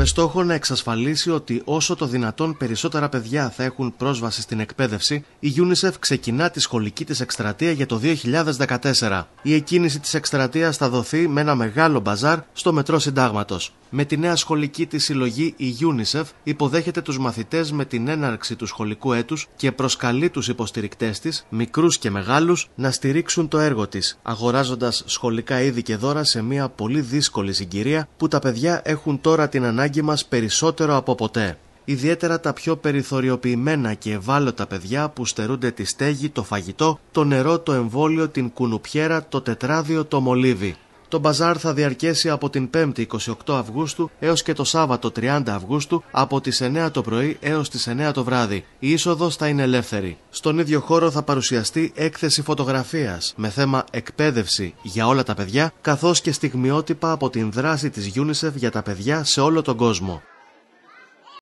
με στόχο να εξασφαλίσει ότι όσο το δυνατόν περισσότερα παιδιά θα έχουν πρόσβαση στην εκπαίδευση, η UNICEF ξεκινά τη σχολική της εκστρατεία για το 2014. Η εκκίνηση της εκστρατείας θα δοθεί με ένα μεγάλο μπαζάρ στο Μετρό Συντάγματος. Με τη νέα σχολική της συλλογή, η UNICEF υποδέχεται τους μαθητές με την έναρξη του σχολικού έτους και προσκαλεί τους υποστηρικτές της, μικρούς και μεγάλους, να στηρίξουν το έργο της, αγοράζοντας σχολικά είδη και δώρα σε μια πολύ δύσκολη συγκυρία που τα παιδιά έχουν τώρα την ανάγκη ανάγκη μας περισσότερο από ποτέ. Ιδιαίτερα τα πιο περιθωριοποιημένα και ευάλωτα παιδιά που στερούνται τη στέγη, το φαγητό, το νερό, το εμβόλιο, την κουνουπιέρα, το τετράδιο, το μολύβι. Το μπαζάρ θα διαρκέσει από την 5η 28 Αυγούστου έως και το Σάββατο 30 Αυγούστου από τις 9 το πρωί έως τις 9 το βράδυ. Η είσοδος θα είναι ελεύθερη. Στον ίδιο χώρο θα παρουσιαστεί έκθεση φωτογραφίας με θέμα εκπαίδευση για όλα τα παιδιά καθώς και στιγμιότυπα από την δράση της UNICEF για τα παιδιά σε όλο τον κόσμο.